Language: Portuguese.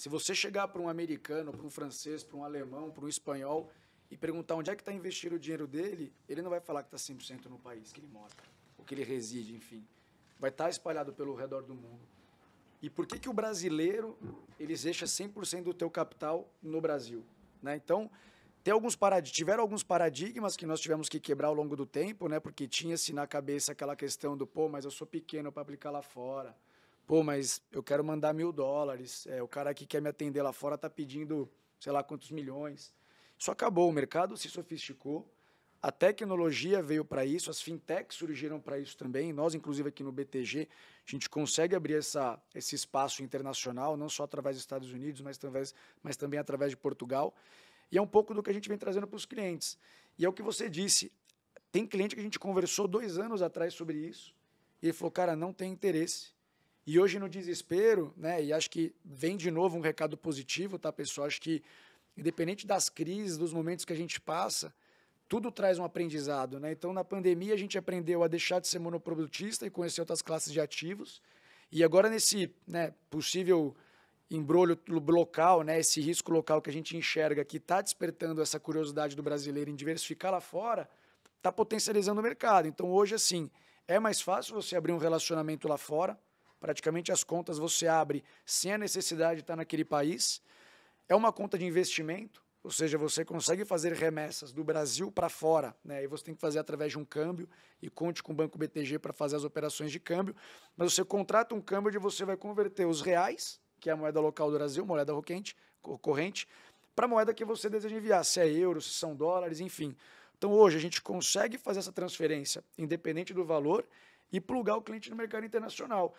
Se você chegar para um americano, para um francês, para um alemão, para um espanhol e perguntar onde é que está investindo o dinheiro dele, ele não vai falar que está 100% no país que ele mora, ou que ele reside, enfim. Vai estar tá espalhado pelo redor do mundo. E por que, que o brasileiro, ele deixa 100% do teu capital no Brasil? Né? Então, tem alguns tiveram alguns paradigmas que nós tivemos que quebrar ao longo do tempo, né? porque tinha-se na cabeça aquela questão do, pô, mas eu sou pequeno para aplicar lá fora pô, mas eu quero mandar mil dólares, é, o cara que quer me atender lá fora está pedindo sei lá quantos milhões. Isso acabou, o mercado se sofisticou, a tecnologia veio para isso, as fintechs surgiram para isso também. Nós, inclusive, aqui no BTG, a gente consegue abrir essa, esse espaço internacional, não só através dos Estados Unidos, mas, através, mas também através de Portugal. E é um pouco do que a gente vem trazendo para os clientes. E é o que você disse. Tem cliente que a gente conversou dois anos atrás sobre isso, e ele falou: cara, não tem interesse. E hoje no desespero, né, e acho que vem de novo um recado positivo, tá, pessoal? Acho que independente das crises, dos momentos que a gente passa, tudo traz um aprendizado, né? Então na pandemia a gente aprendeu a deixar de ser monoprodutista e conhecer outras classes de ativos. E agora nesse, né, possível embrulho local, né, esse risco local que a gente enxerga que está despertando essa curiosidade do brasileiro em diversificar lá fora, está potencializando o mercado. Então hoje assim, é mais fácil você abrir um relacionamento lá fora, praticamente as contas você abre sem a necessidade de estar naquele país. É uma conta de investimento, ou seja, você consegue fazer remessas do Brasil para fora, né? E você tem que fazer através de um câmbio e conte com o Banco BTG para fazer as operações de câmbio. Mas você contrata um câmbio onde você vai converter os reais, que é a moeda local do Brasil, moeda roquente, corrente, para a moeda que você deseja enviar, se é euro, se são dólares, enfim. Então hoje a gente consegue fazer essa transferência independente do valor e plugar o cliente no mercado internacional.